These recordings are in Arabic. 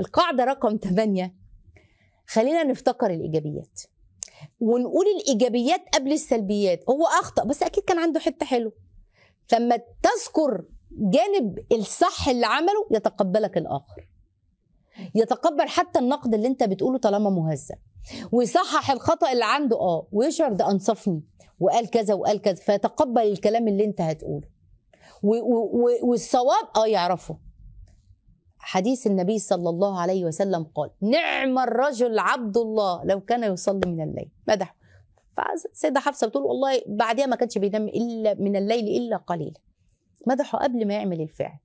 القاعدة رقم 8 خلينا نفتكر الإيجابيات ونقول الإيجابيات قبل السلبيات هو أخطأ بس أكيد كان عنده حتة حلوة لما تذكر جانب الصح اللي عمله يتقبلك الآخر يتقبل حتى النقد اللي انت بتقوله طالما مهذب ويصحح الخطا اللي عنده اه ويشعر ده انصفني وقال كذا وقال كذا فيتقبل الكلام اللي انت هتقوله والصواب اه يعرفه حديث النبي صلى الله عليه وسلم قال نعم الرجل عبد الله لو كان يصلي من الليل مدح فالسيده حفصه بتقول والله بعدها ما كانش بينام الا من الليل الا قليلا مدحه قبل ما يعمل الفعل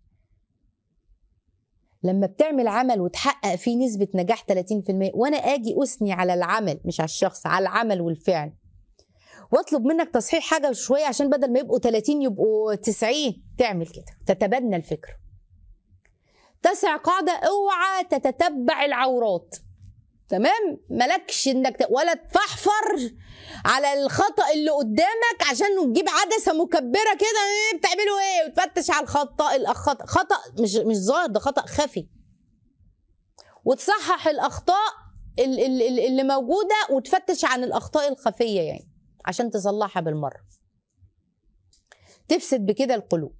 لما بتعمل عمل وتحقق فيه نسبة نجاح 30% وأنا أجي أثني على العمل مش على الشخص على العمل والفعل واطلب منك تصحيح حاجة شوية عشان بدل ما يبقوا 30 يبقوا 90 تعمل كده تتبنى الفكرة تسع قاعده اوعى تتتبع العورات تمام مالكش انك ولا تفحفر على الخطا اللي قدامك عشان تجيب عدسه مكبره كده ايه بتعملوا ايه وتفتش على الخطا الخطا خطا مش مش ظاهر ده خطا خفي وتصحح الاخطاء اللي, اللي موجوده وتفتش عن الاخطاء الخفيه يعني عشان تصلحها بالمره تفسد بكده القلوب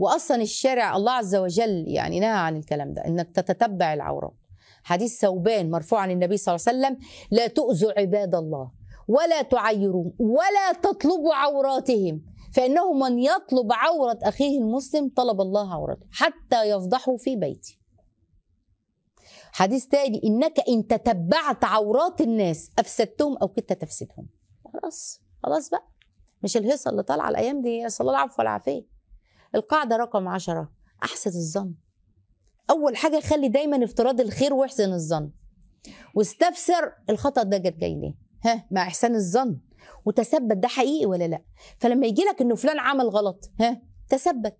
واصلا الشارع الله عز وجل يعني نهى عن الكلام ده انك تتتبع العورات حديث ثوبان مرفوع عن النبي صلى الله عليه وسلم لا تؤذوا عباد الله ولا تعيروا ولا تطلبوا عوراتهم فانه من يطلب عوره اخيه المسلم طلب الله عورته حتى يفضحه في بيته حديث تاني انك ان تتبعت عورات الناس افسدتهم او كنت تفسدهم خلاص خلاص بقى مش الهيصه اللي طالعه الايام دي صلى الله العفو والعافيه القاعده رقم عشرة احسن الظن اول حاجه خلي دايما افتراض الخير واحسن الظن واستفسر الخطا ده جت جاي ليه ها مع احسان الظن وتثبت ده حقيقي ولا لا فلما يجي لك انه فلان عمل غلط ها تثبت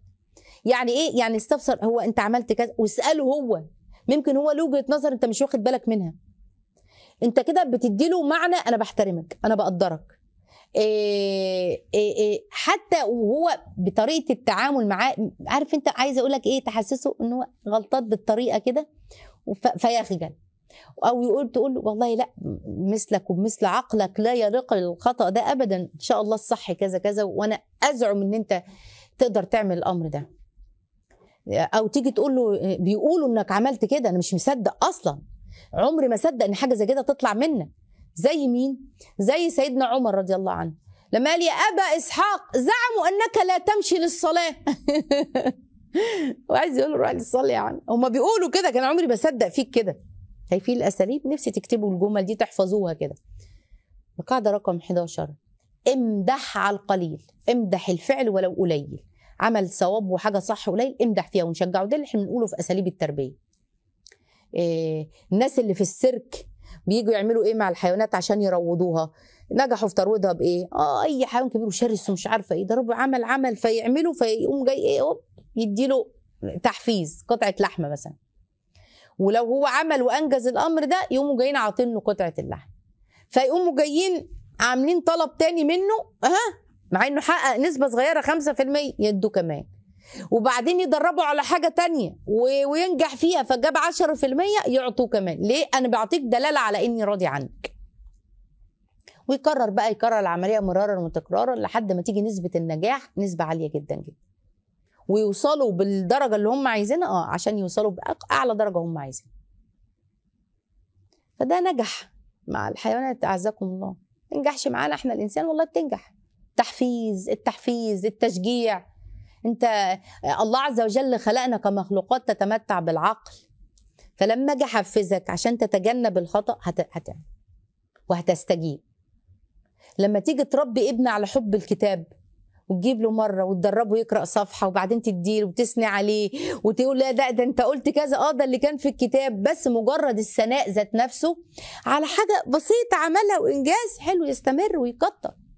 يعني ايه يعني استفسر هو انت عملت كذا واساله هو ممكن هو له وجهه نظر انت مش واخد بالك منها انت كده بتدي له معنى انا بحترمك انا بقدرك آه، آه، آه، حتى وهو بطريقه التعامل معاه عارف انت عايزه اقول لك ايه تحسسه ان هو غلطات بالطريقه كده فيخجل او يقول تقول له والله لا مثلك ومثل عقلك لا يرق الخطا ده ابدا ان شاء الله الصح كذا كذا وانا ازعم ان انت تقدر تعمل الامر ده او تيجي تقول له بيقولوا انك عملت كده انا مش مصدق اصلا عمري ما صدق ان حاجه زي كده تطلع منك زي مين زي سيدنا عمر رضي الله عنه لما قال يا ابا اسحاق زعموا انك لا تمشي للصلاه وعايز يقول روح صلي يا عم هم بيقولوا كده كان عمري بصدق فيك كده شايفين الاساليب نفسي تكتبوا الجمل دي تحفظوها كده القاعده رقم 11 امدح على القليل امدح الفعل ولو قليل عمل صواب وحاجه صح قليل امدح فيها ونشجعه ده اللي احنا بنقوله في اساليب التربيه إيه الناس اللي في السيرك بييجوا يعملوا ايه مع الحيوانات عشان يروضوها نجحوا في ترويضها بايه اه اي حيوان كبير وشرس ومش عارفه ايه ضرب عمل عمل فيعمله فيقوم جاي ايه يديله تحفيز قطعه لحمه مثلا ولو هو عمل وانجز الامر ده يقوموا جايين عاطين له قطعه اللحم فيقوموا جايين عاملين طلب تاني منه ها مع انه حقق نسبه صغيره 5% يدوه كمان وبعدين يدربوا على حاجه تانية وينجح فيها فجاب 10% يعطوه كمان ليه انا بعطيك دلاله على اني راضي عنك ويكرر بقى يكرر العمليه مرارا وتكرارا لحد ما تيجي نسبه النجاح نسبه عاليه جدا جدا ويوصلوا بالدرجه اللي هم عايزينها اه عشان يوصلوا باعلى درجه هم عايزينها فده نجح مع الحيوانات اعزكم الله ما نجحش معانا احنا الانسان والله بتنجح تحفيز التحفيز التشجيع انت الله عز وجل خلقنا كمخلوقات تتمتع بالعقل فلما اجي احفزك عشان تتجنب الخطا هتعمل وهتستجيب لما تيجي تربي ابن على حب الكتاب وتجيب له مره وتدربه يقرا صفحه وبعدين تديله وتثني عليه وتقول لا ده ده انت قلت كذا اه ده اللي كان في الكتاب بس مجرد الثناء ذات نفسه على حاجه بسيطه عملها وانجاز حلو يستمر ويكتر